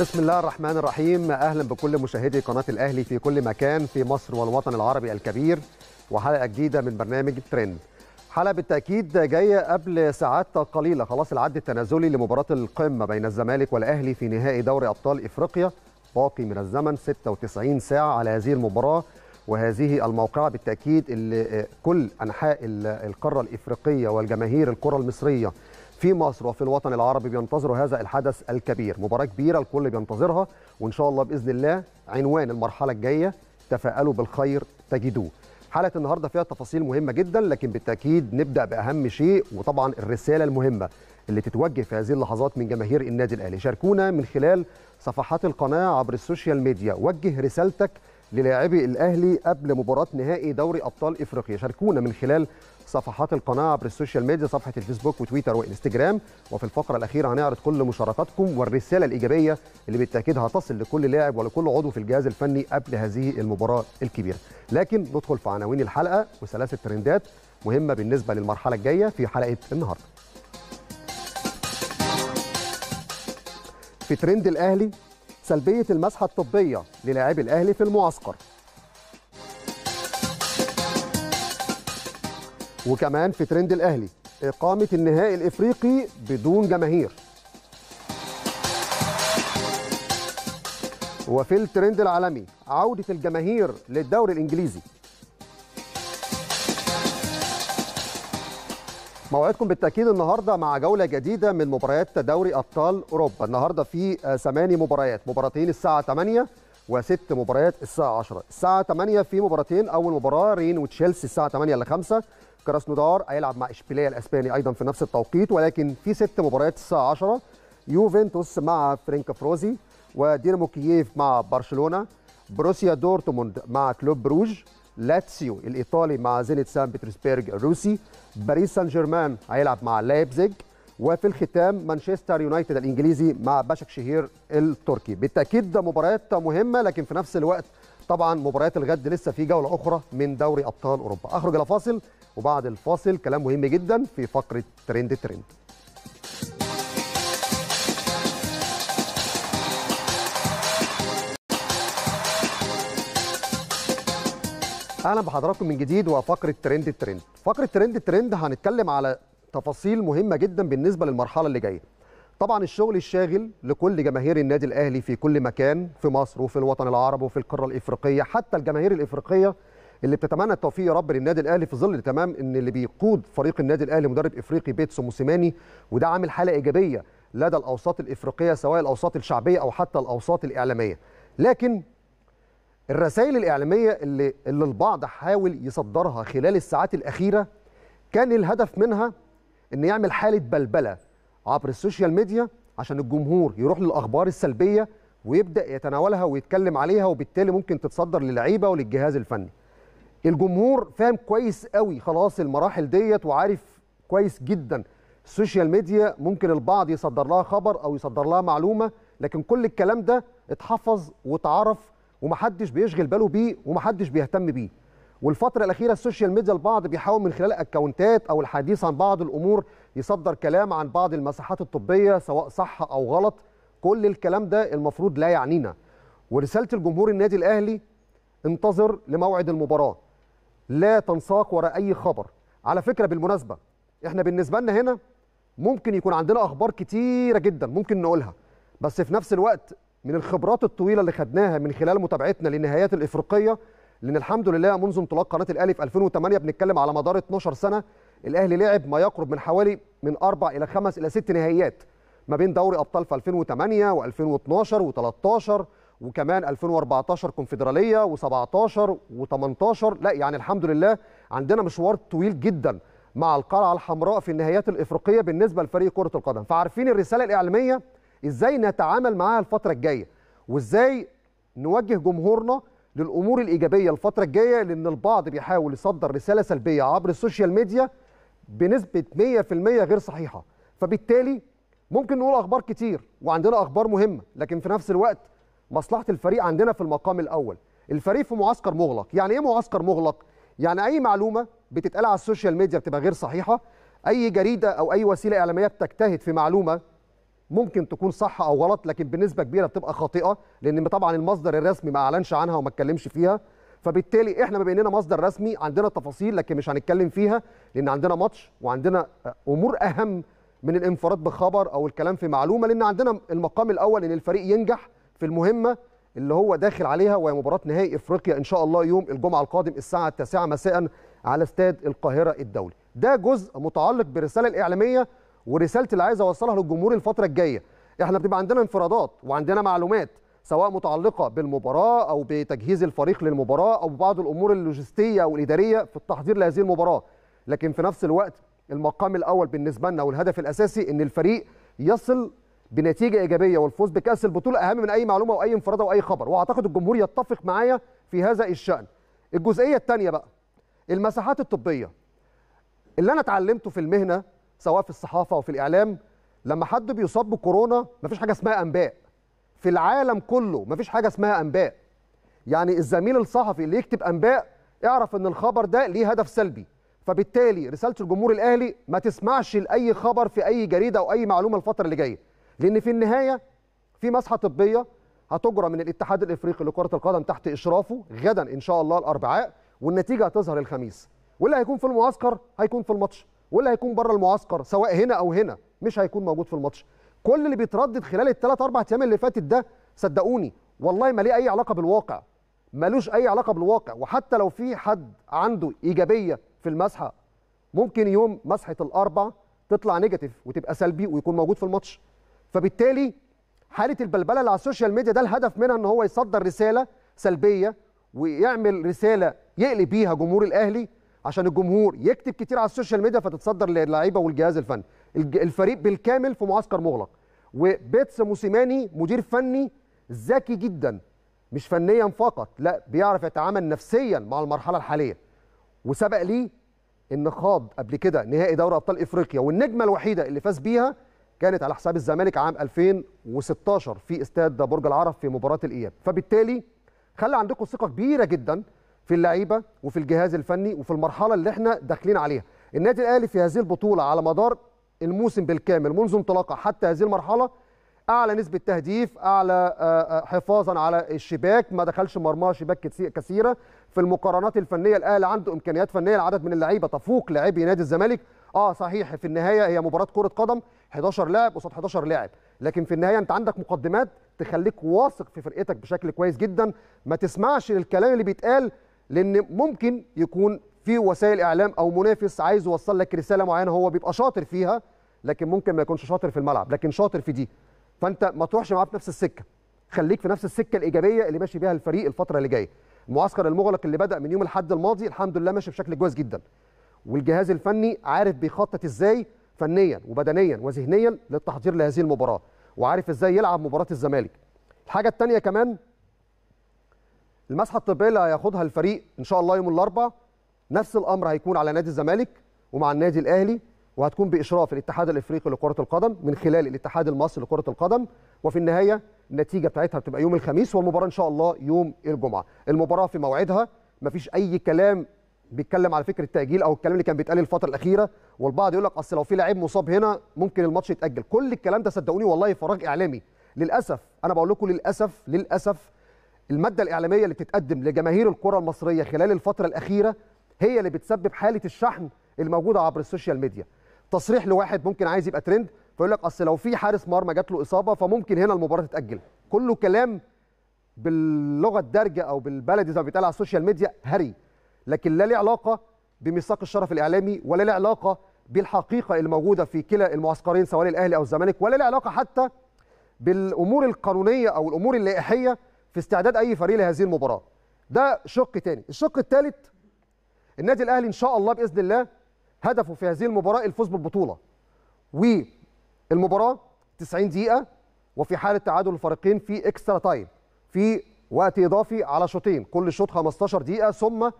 بسم الله الرحمن الرحيم اهلا بكل مشاهدي قناه الاهلي في كل مكان في مصر والوطن العربي الكبير وحلقه جديده من برنامج ترند حلقه بالتاكيد جايه قبل ساعات قليله خلاص العد التنازلي لمباراه القمه بين الزمالك والاهلي في نهائي دوري ابطال افريقيا باقي من الزمن 96 ساعه على هذه المباراه وهذه الموقعه بالتاكيد اللي كل انحاء القاره الافريقيه والجماهير الكره المصريه في مصر وفي الوطن العربي بينتظروا هذا الحدث الكبير مباراة كبيرة الكل بينتظرها وإن شاء الله بإذن الله عنوان المرحلة الجاية تفاءلوا بالخير تجدوه حلقة النهاردة فيها تفاصيل مهمة جدا لكن بالتأكيد نبدأ بأهم شيء وطبعا الرسالة المهمة اللي تتوجه في هذه اللحظات من جماهير النادي الأهلي شاركونا من خلال صفحات القناة عبر السوشيال ميديا وجه رسالتك للاعبي الأهلي قبل مباراة نهائي دوري أبطال إفريقيا شاركونا من خلال صفحات القناه عبر السوشيال ميديا صفحه الفيسبوك وتويتر وانستجرام وفي الفقره الاخيره هنعرض كل مشاركاتكم والرساله الايجابيه اللي بالتاكيد هتصل لكل لاعب ولكل عضو في الجهاز الفني قبل هذه المباراه الكبيره لكن ندخل في عناوين الحلقه وثلاثة ترندات مهمه بالنسبه للمرحله الجايه في حلقه النهارده في ترند الاهلي سلبيه المسحه الطبيه للاعبي الاهلي في المعسكر وكمان في ترند الاهلي اقامه النهائي الافريقي بدون جماهير وفي الترند العالمي عوده الجماهير للدوري الانجليزي موعدكم بالتاكيد النهارده مع جوله جديده من مباريات دوري ابطال اوروبا النهارده في آه، ثماني مباريات مباراتين الساعه 8 وست مباريات الساعه 10 الساعه 8 في مباراتين اول مباراه رين وتشيلسي الساعه 8 ل 5 كراسنودار هيلعب مع اشبيليه الاسباني ايضا في نفس التوقيت ولكن في ست مباريات الساعه 10 يوفنتوس مع فرينكا فروزي ودينامو كييف مع برشلونه بروسيا دورتموند مع كلوب بروج لاتسيو الايطالي مع زينت سان بيترسبيرج الروسي باريس سان جيرمان هيلعب مع لايبزيج وفي الختام مانشستر يونايتد الانجليزي مع باشك شهير التركي بالتاكيد ده مباريات مهمه لكن في نفس الوقت طبعا مباريات الغد لسه في جوله اخرى من دوري ابطال اوروبا اخرج الى فاصل وبعد الفاصل كلام مهم جدا في فقرة ترند ترند اهلا بحضراتكم من جديد وفقره ترند ترند فقره ترند ترند هنتكلم على تفاصيل مهمه جدا بالنسبه للمرحله اللي جايه طبعا الشغل الشاغل لكل جماهير النادي الاهلي في كل مكان في مصر وفي الوطن العربي وفي القاره الافريقيه حتى الجماهير الافريقيه اللي بتتمنى التوفيق يا رب للنادي الاهلي في ظل تمام ان اللي بيقود فريق النادي الاهلي مدرب افريقي بيتسو موسيماني وده عامل حاله ايجابيه لدى الاوساط الافريقيه سواء الاوساط الشعبيه او حتى الاوساط الاعلاميه لكن الرسائل الاعلاميه اللي اللي البعض حاول يصدرها خلال الساعات الاخيره كان الهدف منها ان يعمل حاله بلبله عبر السوشيال ميديا عشان الجمهور يروح للاخبار السلبيه ويبدا يتناولها ويتكلم عليها وبالتالي ممكن تتصدر للعيبه وللجهاز الفني الجمهور فاهم كويس قوي خلاص المراحل ديت وعارف كويس جدا السوشيال ميديا ممكن البعض يصدر لها خبر او يصدر لها معلومه لكن كل الكلام ده اتحفظ واتعرف ومحدش بيشغل باله بيه ومحدش بيهتم بيه والفترة الأخيرة السوشيال ميديا البعض بيحاول من خلال أكونتات أو الحديث عن بعض الأمور يصدر كلام عن بعض المساحات الطبية سواء صح أو غلط كل الكلام ده المفروض لا يعنينا ورسالة الجمهور النادي الأهلي انتظر لموعد المباراة لا تنساق وراء اي خبر على فكره بالمناسبه احنا بالنسبه لنا هنا ممكن يكون عندنا اخبار كتيره جدا ممكن نقولها بس في نفس الوقت من الخبرات الطويله اللي خدناها من خلال متابعتنا للنهايات الافريقيه لان الحمد لله منذ انطلاق قناه الاهلي في 2008 بنتكلم على مدار 12 سنه الاهلي لعب ما يقرب من حوالي من اربع الى خمس الى ست نهائيات ما بين دوري ابطال في 2008 و2012 و13 وكمان 2014 كونفدراليه و17 و18 لا يعني الحمد لله عندنا مشوار طويل جدا مع القلعه الحمراء في النهائيات الافريقيه بالنسبه لفريق كره القدم فعارفين الرساله الاعلاميه ازاي نتعامل معاها الفتره الجايه وازاي نوجه جمهورنا للامور الايجابيه الفتره الجايه لان البعض بيحاول يصدر رساله سلبيه عبر السوشيال ميديا بنسبه 100% غير صحيحه فبالتالي ممكن نقول اخبار كتير وعندنا اخبار مهمه لكن في نفس الوقت مصلحه الفريق عندنا في المقام الاول الفريق في معسكر مغلق يعني ايه معسكر مغلق يعني اي معلومه بتتقال على السوشيال ميديا بتبقى غير صحيحه اي جريده او اي وسيله اعلاميه بتجتهد في معلومه ممكن تكون صح او غلط لكن بنسبه كبيره بتبقى خاطئه لان طبعا المصدر الرسمي ما اعلنش عنها وما اتكلمش فيها فبالتالي احنا ما بيننا مصدر رسمي عندنا تفاصيل لكن مش هنتكلم فيها لان عندنا ماتش وعندنا امور اهم من الانفراد بخبر او الكلام في معلومه لان عندنا المقام الاول ان الفريق ينجح في المهمه اللي هو داخل عليها وهي مباراه نهائي افريقيا ان شاء الله يوم الجمعه القادم الساعه 9 مساء على استاد القاهره الدولي. ده جزء متعلق بالرساله الاعلاميه ورسالتي اللي عايز اوصلها للجمهور الفتره الجايه. احنا بتبقى عندنا انفرادات وعندنا معلومات سواء متعلقه بالمباراه او بتجهيز الفريق للمباراه او بعض الامور اللوجستيه والادارية في التحضير لهذه المباراه. لكن في نفس الوقت المقام الاول بالنسبه لنا والهدف الاساسي ان الفريق يصل بنتيجه ايجابيه والفوز بكاس البطوله اهم من اي معلومه واي انفراده واي خبر واعتقد الجمهور يتفق معايا في هذا الشان الجزئيه الثانيه بقى المساحات الطبيه اللي انا اتعلمته في المهنه سواء في الصحافه او في الاعلام لما حد بيصاب بكورونا مفيش حاجه اسمها انباء في العالم كله مفيش حاجه اسمها انباء يعني الزميل الصحفي اللي يكتب انباء اعرف ان الخبر ده ليه هدف سلبي فبالتالي رساله الجمهور الاهلي ما تسمعش لاي خبر في اي جريده او اي معلومه الفتره اللي جايه لان في النهايه في مسحه طبيه هتجرى من الاتحاد الافريقي لكره القدم تحت اشرافه غدا ان شاء الله الاربعاء والنتيجه هتظهر الخميس واللي هيكون في المعسكر هيكون في الماتش واللي هيكون بره المعسكر سواء هنا او هنا مش هيكون موجود في الماتش كل اللي بيتردد خلال الثلاث اربع ايام اللي فاتت ده صدقوني والله ما ليه اي علاقه بالواقع ملوش اي علاقه بالواقع وحتى لو في حد عنده ايجابيه في المسحه ممكن يوم مسحه الاربع تطلع نيجاتيف وتبقى سلبي ويكون موجود في الماتش فبالتالي حاله البلبله اللي على السوشيال ميديا ده الهدف منها ان هو يصدر رساله سلبيه ويعمل رساله يقلب بيها جمهور الاهلي عشان الجمهور يكتب كتير على السوشيال ميديا فتتصدر للعيبه والجهاز الفني الفريق بالكامل في معسكر مغلق وبيتس موسيماني مدير فني ذكي جدا مش فنيا فقط لا بيعرف يتعامل نفسيا مع المرحله الحاليه وسبق ليه ان خاض قبل كده نهائي دوري ابطال افريقيا والنجمه الوحيده اللي فاز بيها كانت على حساب الزمالك عام 2016 في استاد برج العرب في مباراه الاياب فبالتالي خلى عندكم ثقه كبيره جدا في اللعيبه وفي الجهاز الفني وفي المرحله اللي احنا داخلين عليها النادي الاهلي في هذه البطوله على مدار الموسم بالكامل منذ انطلاقه حتى هذه المرحله اعلى نسبه تهديف اعلى آه، آه، حفاظا على الشباك ما دخلش مرماه شباك كثيره في المقارنات الفنيه الاهلي عنده امكانيات فنيه لعدد من اللعيبه تفوق لاعبي نادي الزمالك اه صحيح في النهايه هي مباراه كره قدم 11 لاعب قصاد 11 لاعب لكن في النهايه انت عندك مقدمات تخليك واثق في فرقتك بشكل كويس جدا ما تسمعش للكلام اللي بيتقال لان ممكن يكون في وسائل اعلام او منافس عايز يوصل لك رساله معينه هو بيبقى شاطر فيها لكن ممكن ما يكونش شاطر في الملعب لكن شاطر في دي فانت ما تروحش معاه في نفس السكه خليك في نفس السكه الايجابيه اللي ماشي بيها الفريق الفتره اللي جايه المعسكر المغلق اللي بدا من يوم الاحد الماضي الحمد لله ماشي بشكل كويس جدا والجهاز الفني عارف بيخطط ازاي فنيا وبدنيا وذهنيا للتحضير لهذه المباراه وعارف ازاي يلعب مباراه الزمالك الحاجه الثانيه كمان المسحه الطبيه اللي هياخدها الفريق ان شاء الله يوم الاربعاء نفس الامر هيكون على نادي الزمالك ومع النادي الاهلي وهتكون باشراف الاتحاد الافريقي لكره القدم من خلال الاتحاد المصري لكره القدم وفي النهايه النتيجه بتاعتها بتبقى يوم الخميس والمباراه ان شاء الله يوم الجمعه المباراه في موعدها مفيش اي كلام بيتكلم على فكره التاجيل او الكلام اللي كان بيتقال الفتره الاخيره والبعض يقول لك اصل لو في لعيب مصاب هنا ممكن الماتش يتاجل كل الكلام ده صدقوني والله فراغ اعلامي للاسف انا بقول لكم للاسف للاسف الماده الاعلاميه اللي بتتقدم لجماهير الكره المصريه خلال الفتره الاخيره هي اللي بتسبب حاله الشحن الموجوده عبر السوشيال ميديا تصريح لواحد ممكن عايز يبقى ترند فيقول لك اصل لو في حارس مرمى جات له اصابه فممكن هنا المباراه تتاجل كله كلام باللغه الدارجه او بالبلدي زي ما بيتقال على السوشيال ميديا هري لكن لا له علاقه بميثاق الشرف الاعلامي ولا له علاقه بالحقيقه الموجوده في كلا المعسكرين سواء الاهلي او الزمالك ولا له علاقه حتى بالامور القانونيه او الامور اللائحيه في استعداد اي فريق لهذه المباراه ده شق تاني الشق الثالث النادي الاهلي ان شاء الله باذن الله هدفه في هذه المباراه الفوز بالبطوله والمباراه 90 دقيقه وفي حاله تعادل الفريقين في اكسترا تايم في وقت اضافي على شوطين كل شوط 15 دقيقه ثم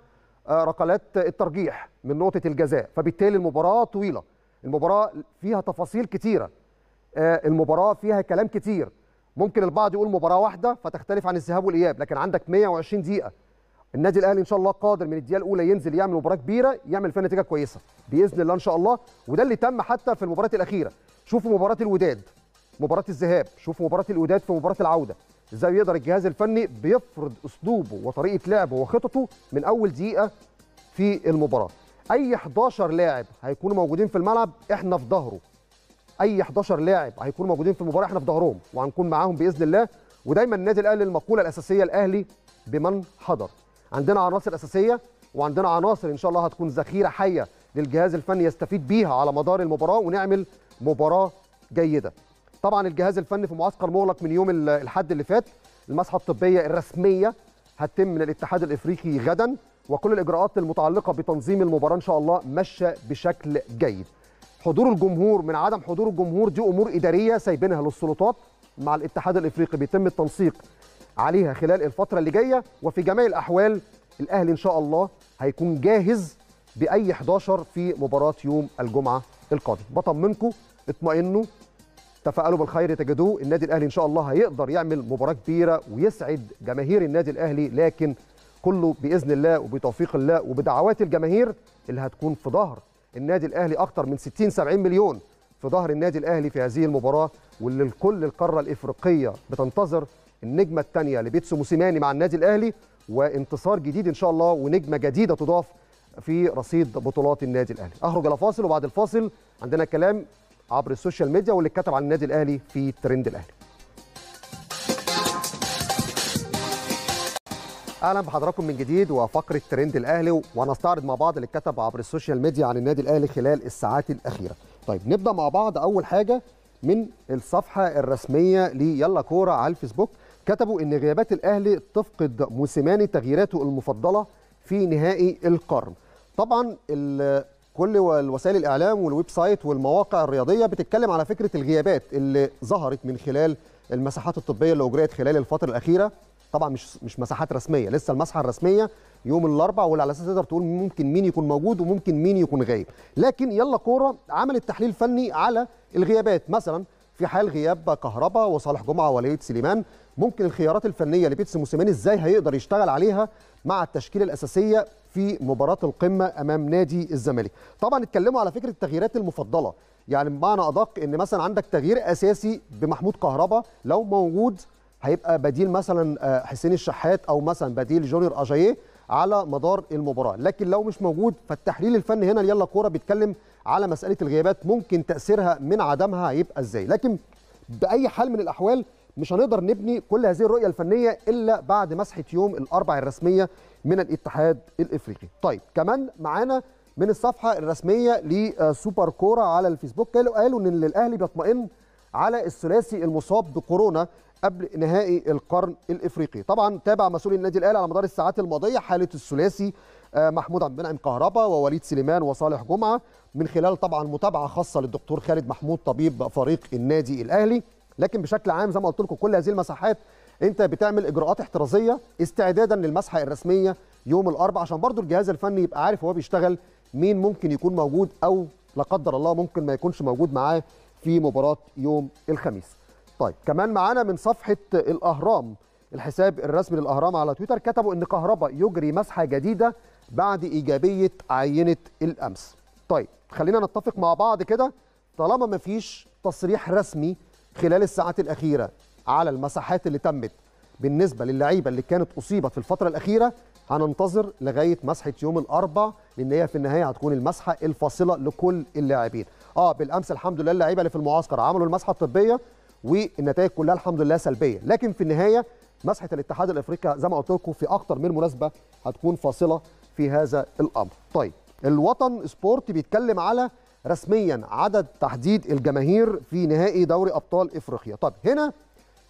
آه، ركلات الترجيح من نقطه الجزاء فبالتالي المباراه طويله المباراه فيها تفاصيل كتيره آه، المباراه فيها كلام كتير ممكن البعض يقول مباراه واحده فتختلف عن الذهاب والاياب لكن عندك 120 دقيقه النادي الاهلي ان شاء الله قادر من الدقيقه الاولى ينزل يعمل مباراه كبيره يعمل فيها نتيجه كويسه باذن الله ان شاء الله وده اللي تم حتى في المباراه الاخيره شوفوا مباراه الوداد مباراه الذهاب شوفوا مباراه الوداد في مباراه العوده ازاي يقدر الجهاز الفني بيفرض اسلوبه وطريقه لعبه وخططه من اول دقيقه في المباراه اي 11 لاعب هيكونوا موجودين في الملعب احنا في ظهره اي 11 لاعب هيكونوا موجودين في المباراه احنا في ظهرهم وهنكون معاهم باذن الله ودايما النادي الاهلي المقوله الاساسيه الاهلي بمن حضر عندنا عناصر اساسيه وعندنا عناصر ان شاء الله هتكون ذخيره حيه للجهاز الفني يستفيد بيها على مدار المباراه ونعمل مباراه جيده طبعا الجهاز الفني في معسكر مغلق من يوم الحد اللي فات المسحه الطبيه الرسميه هتتم من الاتحاد الافريقي غدا وكل الاجراءات المتعلقه بتنظيم المباراه ان شاء الله ماشيه بشكل جيد حضور الجمهور من عدم حضور الجمهور دي امور اداريه سايبينها للسلطات مع الاتحاد الافريقي بيتم التنسيق عليها خلال الفتره اللي جايه وفي جميع الاحوال الاهلي ان شاء الله هيكون جاهز باي 11 في مباراه يوم الجمعه القادم بطمنكم اطمئنوا تفاءلوا بالخير تجدوه النادي الاهلي ان شاء الله هيقدر يعمل مباراه كبيره ويسعد جماهير النادي الاهلي لكن كله باذن الله وبتوفيق الله وبدعوات الجماهير اللي هتكون في ظهر النادي الاهلي اكتر من 60 70 مليون في ظهر النادي الاهلي في هذه المباراه واللي الكل القاره الافريقيه بتنتظر النجمه الثانيه لبيتسو موسيماني مع النادي الاهلي وانتصار جديد ان شاء الله ونجمه جديده تضاف في رصيد بطولات النادي الاهلي اخرج الى فاصل وبعد الفاصل عندنا كلام عبر السوشيال ميديا واللي اتكتب على النادي الاهلي في ترند الاهلي اهلا بحضراتكم من جديد وفقره ترند الاهلي ونستعرض مع بعض اللي اتكتب عبر السوشيال ميديا عن النادي الاهلي خلال الساعات الاخيره طيب نبدا مع بعض اول حاجه من الصفحه الرسميه ليلا كوره على الفيسبوك كتبوا ان غيابات الاهلي تفقد موسيماني تغييراته المفضله في نهائي القرن طبعا كل وسائل الاعلام والويب سايت والمواقع الرياضيه بتتكلم على فكره الغيابات اللي ظهرت من خلال المساحات الطبيه اللي اجريت خلال الفتره الاخيره طبعا مش مش مساحات رسميه لسه المسحه الرسميه يوم الاربعاء واللي على اساس تقدر تقول ممكن مين يكون موجود وممكن مين يكون غايب لكن يلا كوره عملت تحليل فني على الغيابات مثلا في حال غياب كهربا وصالح جمعه وليد سليمان ممكن الخيارات الفنيه لبيتس موسيماني ازاي هيقدر يشتغل عليها مع التشكيله الاساسيه في مباراه القمه امام نادي الزمالك طبعا اتكلموا على فكره التغييرات المفضله يعني بمعنى ادق ان مثلا عندك تغيير اساسي بمحمود كهربا لو موجود هيبقى بديل مثلا آه، حسين الشحات او مثلا بديل جونيور اجاييه على مدار المباراه لكن لو مش موجود فالتحليل الفني هنا يلا كوره بيتكلم على مساله الغيابات ممكن تاثيرها من عدمها هيبقى ازاي لكن باي حال من الاحوال مش هنقدر نبني كل هذه الرؤيه الفنيه الا بعد مسحه يوم الاربع الرسميه من الاتحاد الافريقي طيب كمان معانا من الصفحه الرسميه لسوبر كوره على الفيسبوك قالوا ان الاهلي بيطمئن على الثلاثي المصاب بكورونا قبل نهائي القرن الافريقي طبعا تابع مسؤول النادي الاهلي على مدار الساعات الماضيه حاله الثلاثي آه، محمود عبد المنعم كهربا ووليد سليمان وصالح جمعه من خلال طبعا متابعه خاصه للدكتور خالد محمود طبيب فريق النادي الاهلي لكن بشكل عام زي ما قلت لكم كل هذه المساحات انت بتعمل اجراءات احترازيه استعدادا للمسحه الرسميه يوم الاربعاء عشان برضو الجهاز الفني يبقى عارف وهو بيشتغل مين ممكن يكون موجود او لا قدر الله ممكن ما يكونش موجود معاه في مباراه يوم الخميس. طيب كمان معانا من صفحه الاهرام الحساب الرسمي للاهرام على تويتر كتبوا ان كهربا يجري مسحه جديده بعد ايجابيه عينه الامس. طيب خلينا نتفق مع بعض كده طالما مفيش تصريح رسمي خلال الساعات الأخيرة على المساحات اللي تمت بالنسبة للعيبة اللي كانت أصيبت في الفترة الأخيرة هننتظر لغاية مسحة يوم الأربع لأن هي في النهاية هتكون المسحة الفاصلة لكل اللاعبين آه بالأمس الحمد لله اللعيبة اللي في المعسكر عملوا المسحة الطبية والنتائج كلها الحمد لله سلبية لكن في النهاية مسحة الاتحاد الأفريقي زي ما قلت لكم في أكتر من مناسبة هتكون فاصلة في هذا الأمر طيب الوطن سبورت بيتكلم على رسميا عدد تحديد الجماهير في نهائي دوري ابطال افريقيا طب هنا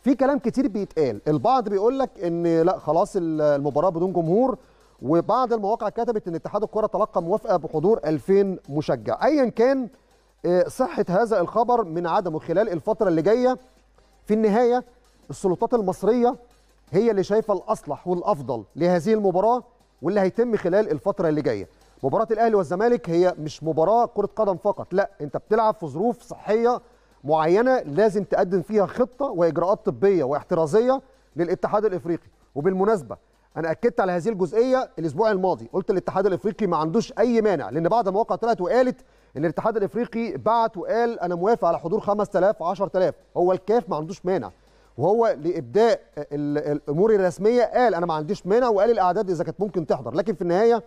في كلام كتير بيتقال البعض بيقول لك ان لا خلاص المباراه بدون جمهور وبعض المواقع كتبت ان اتحاد الكره تلقى موافقه بحضور 2000 مشجع ايا كان آه، صحه هذا الخبر من عدمه خلال الفتره اللي جايه في النهايه السلطات المصريه هي اللي شايفه الاصلح والافضل لهذه المباراه واللي هيتم خلال الفتره اللي جايه مباراه الاهلي والزمالك هي مش مباراه كره قدم فقط لا انت بتلعب في ظروف صحيه معينه لازم تقدم فيها خطه واجراءات طبيه واحترازيه للاتحاد الافريقي وبالمناسبه انا اكدت على هذه الجزئيه الاسبوع الماضي قلت الاتحاد الافريقي ما عندوش اي مانع لان بعد المواقع طلعت وقالت ان الاتحاد الافريقي بعت وقال انا موافق على حضور 5000 10000 هو الكاف ما عندوش مانع وهو لابداء الامور الرسميه قال انا ما عنديش مانع وقال الاعداد اذا كانت ممكن تحضر لكن في النهايه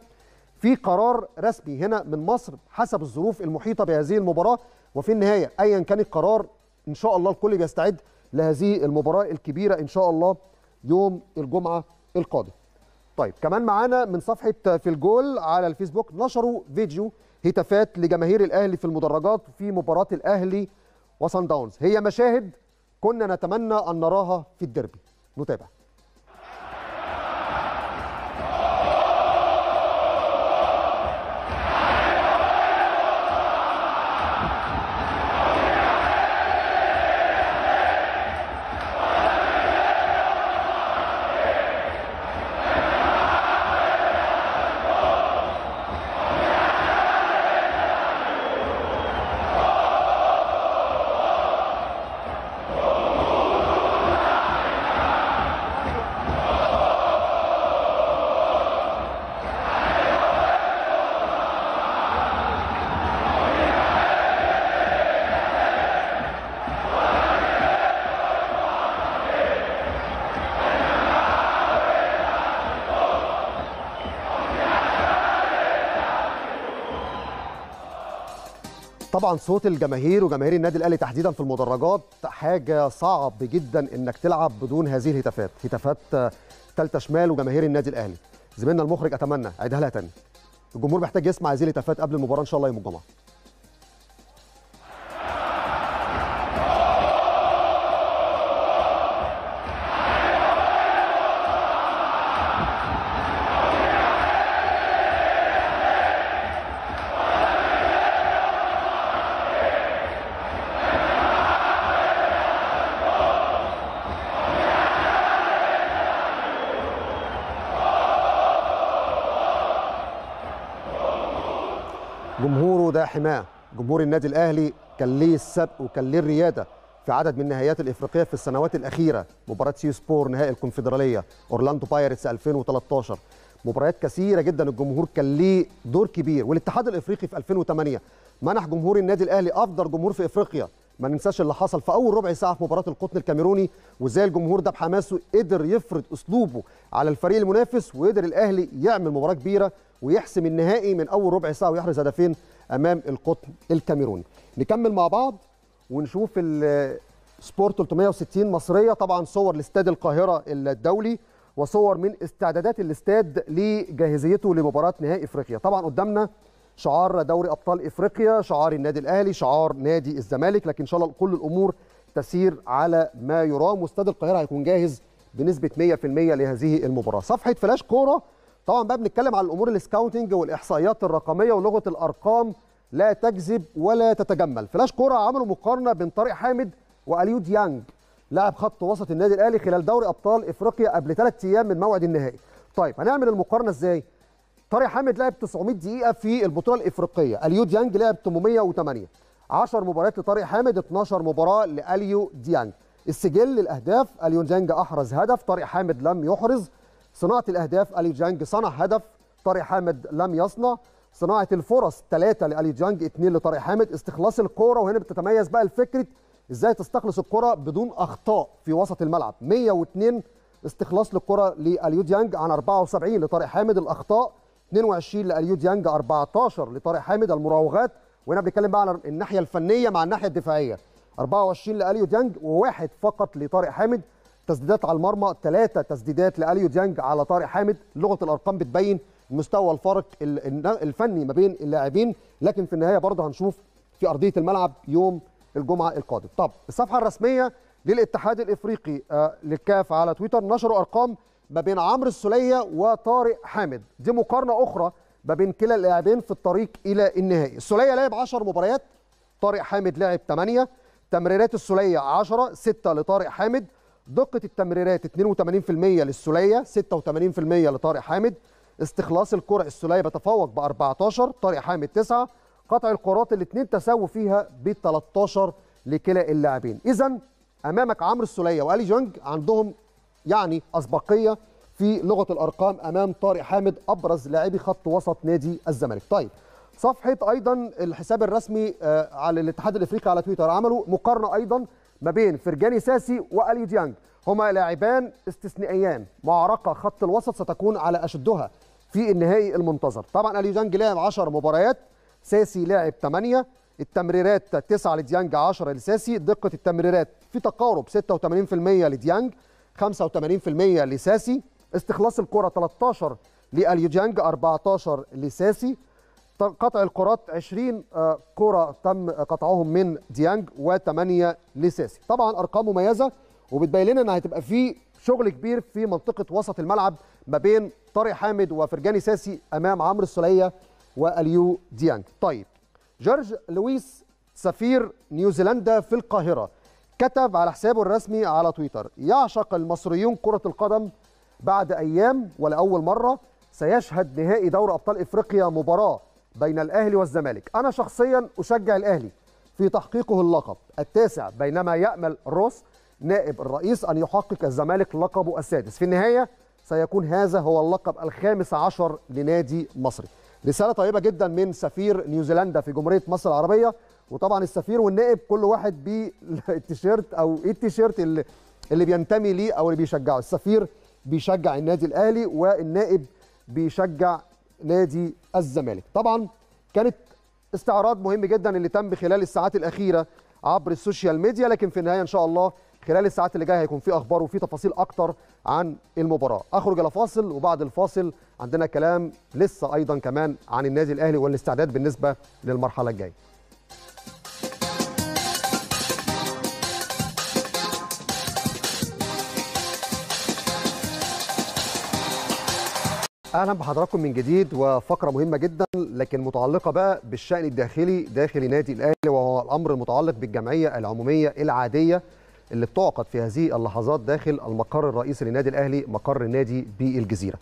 في قرار رسمي هنا من مصر حسب الظروف المحيطه بهذه المباراه وفي النهايه ايا كان القرار ان شاء الله الكل بيستعد لهذه المباراه الكبيره ان شاء الله يوم الجمعه القادم. طيب كمان معانا من صفحه في الجول على الفيسبوك نشروا فيديو هتافات لجماهير الاهلي في المدرجات في مباراه الاهلي وصن داونز هي مشاهد كنا نتمنى ان نراها في الديربي نتابع طبعا صوت الجماهير وجماهير النادي الاهلي تحديدا في المدرجات حاجه صعب جدا انك تلعب بدون هذه الهتافات هتافات ثالثه شمال وجماهير النادي الاهلي زميلنا المخرج اتمنى عيدها لها تاني الجمهور محتاج يسمع هذه الهتافات قبل المباراه ان شاء الله يوم الجمعه حماه جمهور النادي الاهلي كان ليه السبق وكان ليه الرياده في عدد من النهائيات الافريقيه في السنوات الاخيره مباراه سي سبور نهائي الكونفدراليه اورلاندو بايرتس 2013 مباريات كثيره جدا الجمهور كان ليه دور كبير والاتحاد الافريقي في 2008 منح جمهور النادي الاهلي افضل جمهور في افريقيا ما ننساش اللي حصل في اول ربع ساعه في مباراه القطن الكاميروني وازاي الجمهور ده بحماسه قدر يفرض اسلوبه على الفريق المنافس وقدر الاهلي يعمل مباراه كبيره ويحسم النهائي من اول ربع ساعه ويحرز هدفين امام القطن الكاميروني نكمل مع بعض ونشوف السبورت 360 مصريه طبعا صور لاستاد القاهره الدولي وصور من استعدادات الاستاد لجاهزيته لمباراه نهائي افريقيا طبعا قدامنا شعار دوري ابطال افريقيا شعار النادي الاهلي شعار نادي الزمالك لكن ان شاء الله كل الامور تسير على ما يرام واستاد القاهره هيكون جاهز بنسبه 100% لهذه المباراه صفحه فلاش كوره طبعا بقى بنتكلم على الامور السكاوتنج والاحصائيات الرقميه ولغه الارقام لا تكذب ولا تتجمل فلاش كوره عملوا مقارنه بين طارق حامد واليو ديانج لاعب خط وسط النادي الاهلي خلال دوري ابطال افريقيا قبل ثلاث ايام من موعد النهائي طيب هنعمل المقارنه ازاي طارق حامد لعب 900 دقيقه في البطوله الافريقيه اليو ديانج لعب 808 10 مباريات لطارق حامد 12 مباراه لاليو ديانج السجل للاهداف اليو ديانج احرز هدف طارق حامد لم يحرز صناعة الأهداف ألي جانج صنع هدف طارق حامد لم يصنع صناعة الفرص ثلاثة لألي جانج اثنين لطارق حامد استخلاص الكورة وهنا بتتميز بقى الفكرة ازاي تستخلص الكرة بدون أخطاء في وسط الملعب 102 استخلاص للكرة لأليو ديانج عن 74 لطارق حامد الأخطاء 22 لأليو ديانج 14 لطارق حامد المراوغات وهنا بنتكلم بقى على الناحية الفنية مع الناحية الدفاعية 24 لأليو ديانج وواحد فقط لطارق حامد تسديدات على المرمى ثلاثه تسديدات لاليو ديانج على طارق حامد لغه الارقام بتبين مستوى الفارق الفني ما بين اللاعبين لكن في النهايه برضه هنشوف في ارضيه الملعب يوم الجمعه القادم طب الصفحه الرسميه للاتحاد الافريقي آه، للكاف على تويتر نشروا ارقام ما بين عمرو السوليه وطارق حامد دي مقارنه اخرى ما بين كلا اللاعبين في الطريق الى النهائي السوليه لعب 10 مباريات طارق حامد لعب 8 تمريرات السوليه 10 6 لطارق حامد دقه التمريرات 82% للسوليه 86% لطارق حامد استخلاص الكره السوليه بتفوق ب 14 طارق حامد 9 قطع الكرات الاثنين تساوي فيها ب 13 لكلا اللاعبين اذا امامك عمرو السوليه والي جونج عندهم يعني اسبقيه في لغه الارقام امام طارق حامد ابرز لاعبي خط وسط نادي الزمالك طيب صفحه ايضا الحساب الرسمي آه، على الاتحاد الافريقي على تويتر عملوا مقارنه ايضا ما بين فرجاني ساسي واليو ديانج هما لاعبان استثنائيان معركه خط الوسط ستكون على اشدها في النهائي المنتظر طبعا اليو ديانج لعب 10 مباريات ساسي لاعب 8 التمريرات 9 لديانج 10 لساسي دقه التمريرات في تقارب 86% لديانج 85% لساسي استخلاص الكره 13 لاليو ديانج 14 لساسي قطع الكرات 20 آه، كرة تم قطعهم من ديانج و8 لساسي طبعا أرقام مميزة وبتبين لنا ان هتبقى في شغل كبير في منطقه وسط الملعب ما بين طارق حامد وفرجاني ساسي امام عمرو السلية واليو ديانج طيب جورج لويس سفير نيوزيلندا في القاهره كتب على حسابه الرسمي على تويتر يعشق المصريون كره القدم بعد ايام ولاول مره سيشهد نهائي دوري ابطال افريقيا مباراه بين الاهلي والزمالك انا شخصيا اشجع الاهلي في تحقيقه اللقب التاسع بينما يامل روس نائب الرئيس ان يحقق الزمالك لقبه السادس في النهايه سيكون هذا هو اللقب الخامس عشر لنادي مصري رساله طيبه جدا من سفير نيوزيلندا في جمهوريه مصر العربيه وطبعا السفير والنائب كل واحد بالتيشيرت او ايه التيشيرت اللي, اللي بينتمي ليه او اللي بيشجعه السفير بيشجع النادي الاهلي والنائب بيشجع نادي الزمالك طبعا كانت استعراض مهم جدا اللي تم خلال الساعات الاخيره عبر السوشيال ميديا لكن في النهايه ان شاء الله خلال الساعات اللي جايه هيكون في اخبار وفي تفاصيل اكتر عن المباراه اخرج الى فاصل وبعد الفاصل عندنا كلام لسه ايضا كمان عن النادي الاهلي والاستعداد بالنسبه للمرحله الجايه اهلا بحضراتكم من جديد وفقره مهمه جدا لكن متعلقه بقى بالشان الداخلي داخل نادي الاهلي وهو الامر المتعلق بالجمعيه العموميه العاديه اللي بتعقد في هذه اللحظات داخل المقر الرئيسي للنادي الاهلي مقر نادي بالجزيره.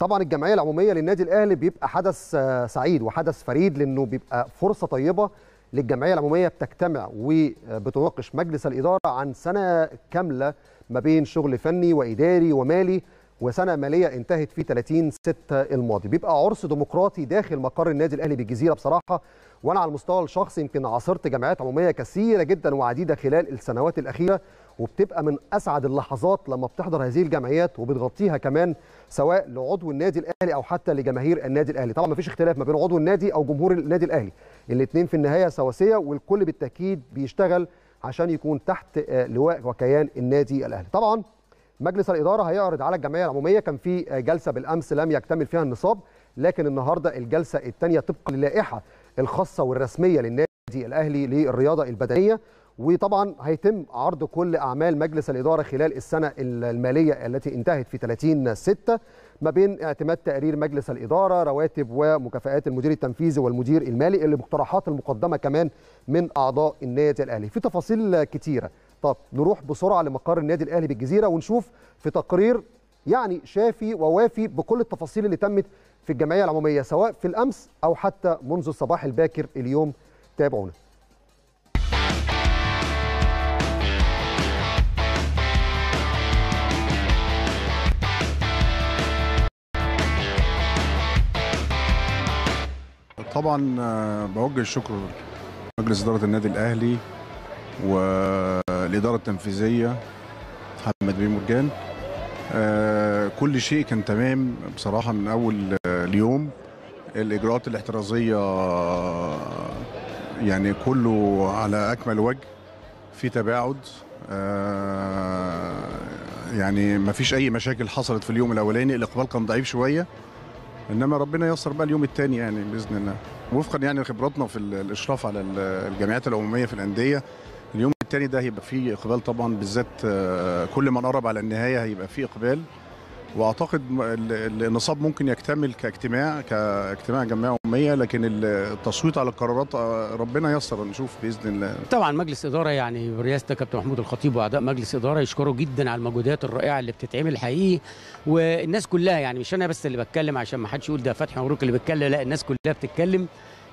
طبعا الجمعيه العموميه للنادي الاهلي بيبقى حدث سعيد وحدث فريد لانه بيبقى فرصه طيبه للجمعيه العموميه بتجتمع وبتناقش مجلس الاداره عن سنه كامله ما بين شغل فني واداري ومالي وسنه ماليه انتهت في 30 6 الماضي بيبقى عرس ديمقراطي داخل مقر النادي الاهلي بالجزيره بصراحه وانا على المستوى الشخصي يمكن عاصرت جمعيات عموميه كثيره جدا وعديده خلال السنوات الاخيره وبتبقى من اسعد اللحظات لما بتحضر هذه الجمعيات وبتغطيها كمان سواء لعضو النادي الاهلي او حتى لجماهير النادي الاهلي طبعا ما فيش اختلاف ما بين عضو النادي او جمهور النادي الاهلي الاثنين في النهايه سواسيه والكل بالتاكيد بيشتغل عشان يكون تحت آه، لواء وكيان النادي الاهلي طبعا مجلس الاداره هيعرض على الجمعيه العموميه كان في جلسه بالامس لم يكتمل فيها النصاب لكن النهارده الجلسه الثانيه طبقا للائحه الخاصه والرسميه للنادي الاهلي للرياضه البدنيه وطبعا هيتم عرض كل اعمال مجلس الاداره خلال السنه الماليه التي انتهت في 30 6 ما بين اعتماد تقرير مجلس الاداره رواتب ومكافئات المدير التنفيذي والمدير المالي المقترحات المقدمه كمان من اعضاء النادي الاهلي في تفاصيل كثيره طب نروح بسرعه لمقر النادي الاهلي بالجزيره ونشوف في تقرير يعني شافي ووافي بكل التفاصيل اللي تمت في الجمعيه العموميه سواء في الامس او حتى منذ الصباح الباكر اليوم تابعونا طبعا آه، بوجه الشكر لمجلس اداره النادي الاهلي والإدارة التنفيذية محمد بيه مرجان آه، كل شيء كان تمام بصراحة من أول آه، اليوم الإجراءات الاحترازية آه، يعني كله على أكمل وجه في تباعد يعني ما فيش أي مشاكل حصلت في اليوم الأولاني الإقبال كان ضعيف شوية انما ربنا ييسر بقى اليوم الثاني يعني باذن الله وفقا يعني خبراتنا في الاشراف على الجمعيات العموميه في الانديه الثاني ده هيبقى فيه اقبال طبعا بالذات آه، كل ما نقرب على النهايه هيبقى فيه اقبال واعتقد النصاب ممكن يكتمل كاجتماع كاجتماع جمعيه اميه لكن التصويت على القرارات آه، ربنا ييسر نشوف باذن الله طبعا مجلس اداره يعني برئاسه كابتن محمود الخطيب واعضاء مجلس اداره يشكروا جدا على المجهودات الرائعه اللي بتتعمل حقيقي والناس كلها يعني مش انا بس اللي بتكلم عشان ما حدش يقول ده فتحي مبروك اللي بيتكلم لا الناس كلها بتتكلم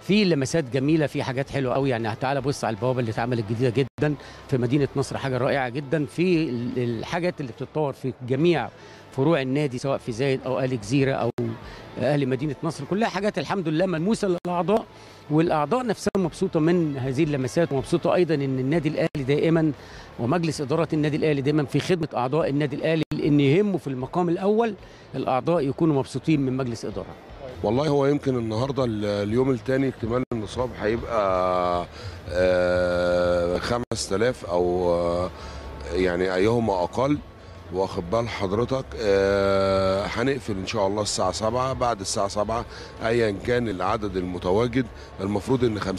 في لمسات جميله في حاجات حلوه قوي يعني تعالى بص على البوابه اللي اتعملت جديده جدا في مدينه نصر حاجه رائعه جدا في الحاجات اللي بتتطور في جميع فروع النادي سواء في زايد او ال جزيره او اهل مدينه نصر كلها حاجات الحمد لله ملموسه للاعضاء والاعضاء نفسها مبسوطه من هذه اللمسات ومبسوطه ايضا ان النادي الاهلي دائما ومجلس اداره النادي الاهلي دائما في خدمه اعضاء النادي الاهلي لان يهمه في المقام الاول الاعضاء يكونوا مبسوطين من مجلس اداره والله هو يمكن النهارده اليوم الثاني اكتمال النصاب هيبقى 5000 آه، او آه، يعني ايهما اقل واخد بال حضرتك آه، هنقفل ان شاء الله الساعه 7 بعد الساعه 7 ايا كان العدد المتواجد المفروض ان 50%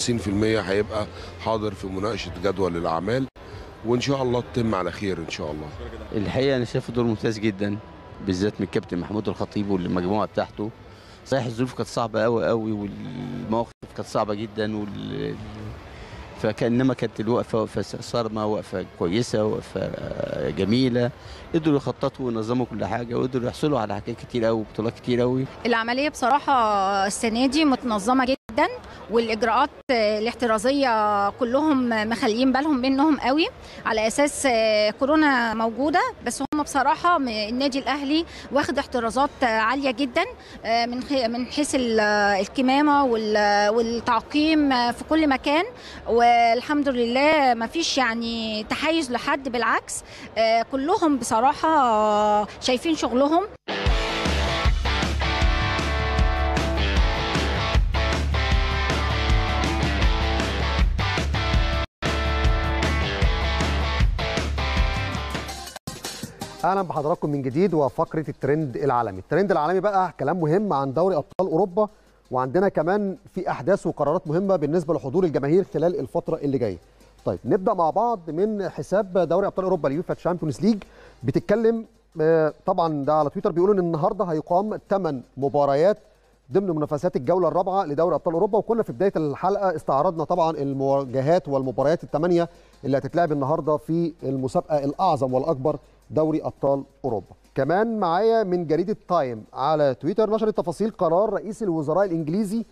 هيبقى حاضر في مناقشه جدول الاعمال وان شاء الله تتم على خير ان شاء الله الحقيقه انا شايف دور ممتاز جدا بالذات من الكابتن محمود الخطيب والمجموعه بتاعته صحيح الظروف كانت صعبه قوي قوي والمواقف كانت صعبه جدا وال فكانما كانت الوقفه وقفه صارمه وقفه كويسه وقفه جميله قدروا يخططوا وينظموا كل حاجه وقدروا يحصلوا على حاجات كتير قوي وبطولات كتير قوي العمليه بصراحه السنه دي متنظمه جدا جدا والاجراءات الاحترازيه كلهم مخليين بالهم منهم قوي على اساس كورونا موجوده بس هم بصراحه النادي الاهلي واخد احترازات عاليه جدا من من حيث الكمامه والتعقيم في كل مكان والحمد لله ما فيش يعني تحيز لحد بالعكس كلهم بصراحه شايفين شغلهم اهلا بحضراتكم من جديد وفقره الترند العالمي الترند العالمي بقى كلام مهم عن دوري ابطال اوروبا وعندنا كمان في احداث وقرارات مهمه بالنسبه لحضور الجماهير خلال الفتره اللي جايه طيب نبدا مع بعض من حساب دوري ابطال اوروبا اليوفا تشامبيونز ليج بتتكلم آه، طبعا ده على تويتر بيقولوا ان النهارده هيقام 8 مباريات ضمن منافسات الجوله الرابعه لدوري ابطال اوروبا وكنا في بدايه الحلقه استعرضنا طبعا المواجهات والمباريات الثمانيه اللي هتتلعب النهارده في المسابقه الاعظم والاكبر دوري ابطال اوروبا كمان معايا من جريده تايم على تويتر نشرت تفاصيل قرار رئيس الوزراء الانجليزي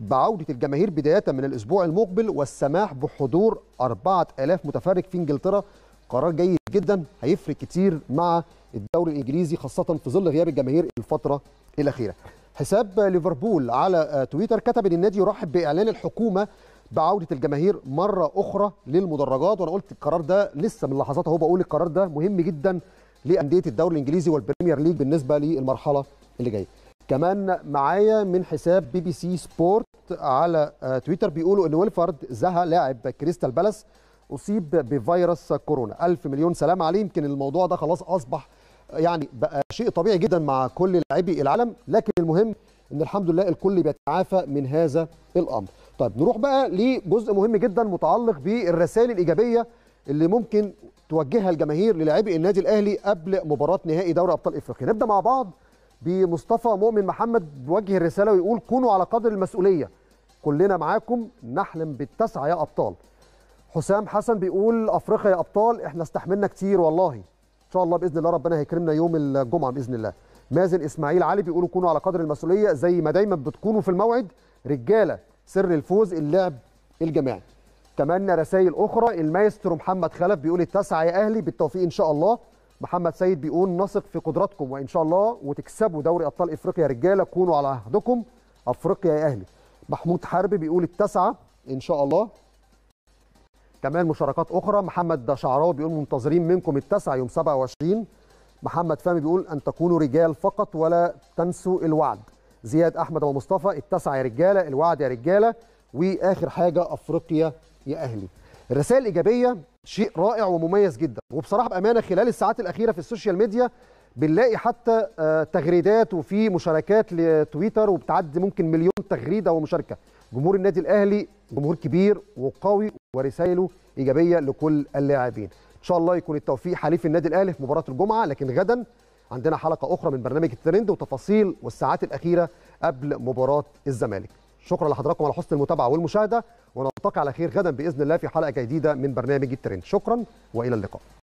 بعودة الجماهير بداية من الأسبوع المقبل والسماح بحضور 4000 متفرج في إنجلترا قرار جيد جدا هيفرق كتير مع الدوري الإنجليزي خاصة في ظل غياب الجماهير الفترة الأخيرة حساب ليفربول على تويتر كتب ان النادي يرحب باعلان الحكومه بعوده الجماهير مره اخرى للمدرجات وانا قلت القرار ده لسه من لحظات اهو بقول القرار ده مهم جدا لانديه الدوري الانجليزي والبريمير ليج بالنسبه للمرحله اللي جايه كمان معايا من حساب بي بي سي سبورت على آه، تويتر بيقولوا ان ويلفارد زها لاعب كريستال بالاس اصيب بفيروس كورونا ألف مليون سلام عليه يمكن الموضوع ده خلاص اصبح آه، يعني بقى شيء طبيعي جدا مع كل لاعبي العالم لكن المهم ان الحمد لله الكل بيتعافى من هذا الامر طيب نروح بقى لجزء مهم جدا متعلق بالرسائل الايجابيه اللي ممكن توجهها الجماهير للاعبي النادي الاهلي قبل مباراه نهائي دوري ابطال افريقيا نبدا مع بعض بمصطفى مؤمن محمد بيوجه الرساله ويقول كونوا على قدر المسؤوليه كلنا معاكم نحلم بالتسعه يا ابطال حسام حسن بيقول افريقيا يا ابطال احنا استحملنا كتير والله ان شاء الله باذن الله ربنا هيكرمنا يوم الجمعه باذن الله مازن اسماعيل علي بيقولوا كونوا على قدر المسؤوليه زي ما دايما بتكونوا في الموعد رجاله سر الفوز اللعب الجماعي كمان رسائل اخرى المايسترو محمد خلف بيقول التاسعه يا اهلي بالتوفيق ان شاء الله محمد سيد بيقول نثق في قدراتكم وان شاء الله وتكسبوا دوري ابطال افريقيا يا رجاله كونوا على عهدكم افريقيا يا اهلي محمود حربي بيقول التاسعه ان شاء الله كمان مشاركات اخرى محمد شعراوي بيقول منتظرين منكم التاسعه يوم 27 محمد فهمي بيقول ان تكونوا رجال فقط ولا تنسوا الوعد زياد احمد ابو مصطفى يا رجاله الوعد يا رجاله واخر حاجه افريقيا يا اهلي الرسائل الايجابيه شيء رائع ومميز جدا وبصراحه بامانه خلال الساعات الاخيره في السوشيال ميديا بنلاقي حتى آه، تغريدات وفي مشاركات لتويتر وبتعدي ممكن مليون تغريده ومشاركه جمهور النادي الاهلي جمهور كبير وقوي ورسائله ايجابيه لكل اللاعبين ان شاء الله يكون التوفيق حليف النادي الاهلي في مباراه الجمعه لكن غدا عندنا حلقه اخرى من برنامج الترند وتفاصيل والساعات الاخيره قبل مباراه الزمالك شكرا لحضراتكم على حسن المتابعه والمشاهده ونلتقي على خير غدا باذن الله في حلقه جديده من برنامج الترند شكرا والى اللقاء